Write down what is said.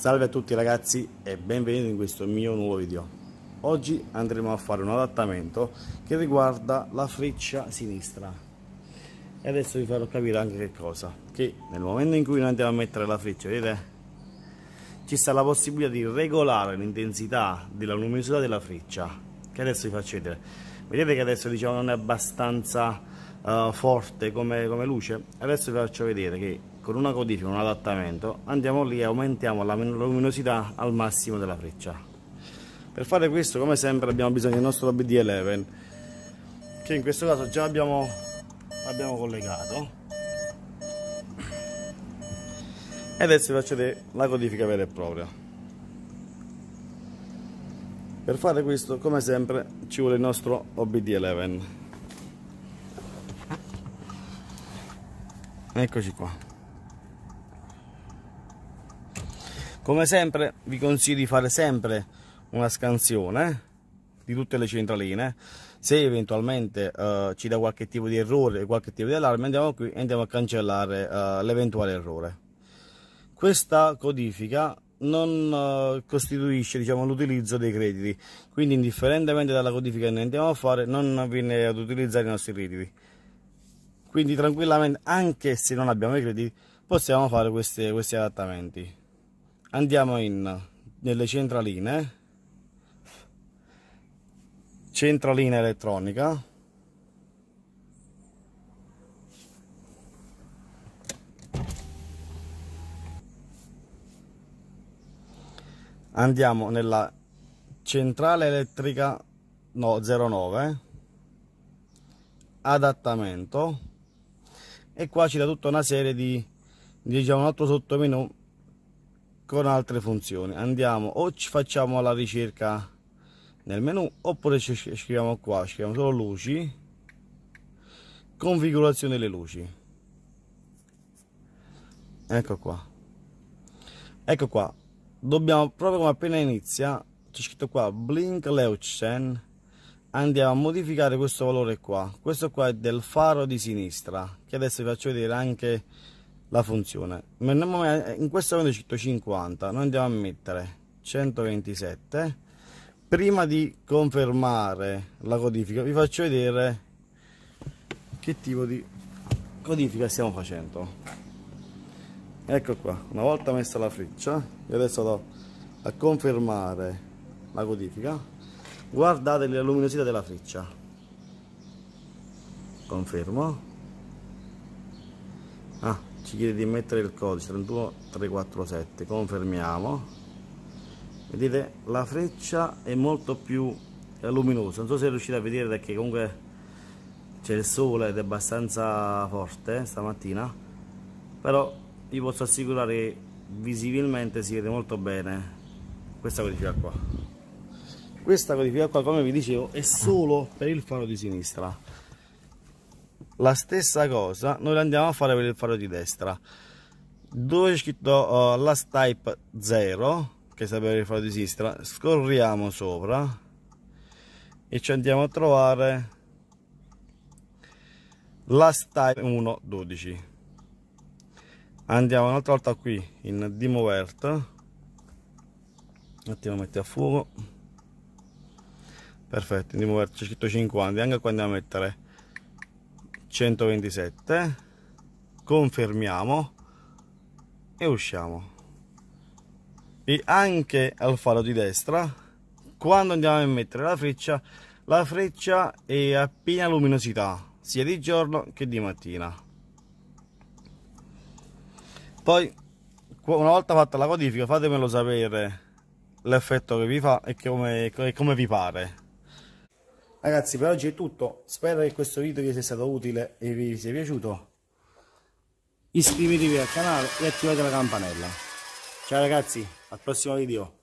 Salve a tutti ragazzi e benvenuti in questo mio nuovo video. Oggi andremo a fare un adattamento che riguarda la freccia sinistra. E adesso vi farò capire anche che cosa. Che nel momento in cui noi andiamo a mettere la freccia, vedete? Ci sta la possibilità di regolare l'intensità della luminosità della freccia. Che adesso vi faccio vedere. Vedete che adesso diciamo non è abbastanza uh, forte come, come luce? Adesso vi faccio vedere che con una codifica, un adattamento, andiamo lì e aumentiamo la luminosità al massimo della freccia. Per fare questo, come sempre, abbiamo bisogno del nostro BD11, che in questo caso già abbiamo, abbiamo collegato. E adesso vi faccio vedere la codifica vera e propria. Per fare questo, come sempre, ci vuole il nostro OBD11. Eccoci qua. come sempre vi consiglio di fare sempre una scansione eh, di tutte le centraline se eventualmente uh, ci dà qualche tipo di errore qualche tipo di allarme andiamo qui e andiamo a cancellare uh, l'eventuale errore questa codifica non costituisce diciamo, l'utilizzo dei crediti quindi indifferentemente dalla codifica che ne andiamo a fare non viene ad utilizzare i nostri crediti quindi tranquillamente anche se non abbiamo i crediti possiamo fare queste, questi adattamenti andiamo in nelle centraline centralina elettronica andiamo nella centrale elettrica no, 09 adattamento e qua ci dà tutta una serie di diciamo un altro sottomenu con altre funzioni andiamo o ci facciamo la ricerca nel menu oppure ci scriviamo qua scriviamo solo luci configurazione delle luci ecco qua ecco qua dobbiamo proprio come appena inizia c'è scritto qua blink leuchten andiamo a modificare questo valore qua questo qua è del faro di sinistra che adesso vi faccio vedere anche la funzione. Eh, in questo momento cito 50, noi andiamo a mettere 127. Prima di confermare la codifica vi faccio vedere che tipo di codifica stiamo facendo. Ecco qua, una volta messa la freccia, io adesso vado a confermare la codifica. Guardate la luminosità della freccia. Confermo. Ah, ci chiede di mettere il codice 31347 confermiamo vedete la freccia è molto più luminosa non so se riuscite a vedere perché comunque c'è il sole ed è abbastanza forte eh, stamattina però vi posso assicurare che visibilmente si vede molto bene questa codifica qua questa codifica qua come vi dicevo è solo per il faro di sinistra la stessa cosa noi andiamo a fare per il faro di destra dove c'è scritto uh, last type 0 che sarebbe il faro di sinistra scorriamo sopra e ci andiamo a trovare last type 112 andiamo un'altra volta qui in dimovert un attimo metti a fuoco perfetto in dimovert c'è scritto 50 anche qua andiamo a mettere 127 confermiamo e usciamo e anche al faro di destra quando andiamo a mettere la freccia la freccia è a piena luminosità sia di giorno che di mattina poi una volta fatta la codifica fatemelo sapere l'effetto che vi fa e come, e come vi pare Ragazzi per oggi è tutto, spero che questo video vi sia stato utile e vi sia piaciuto. Iscrivetevi al canale e attivate la campanella. Ciao ragazzi, al prossimo video.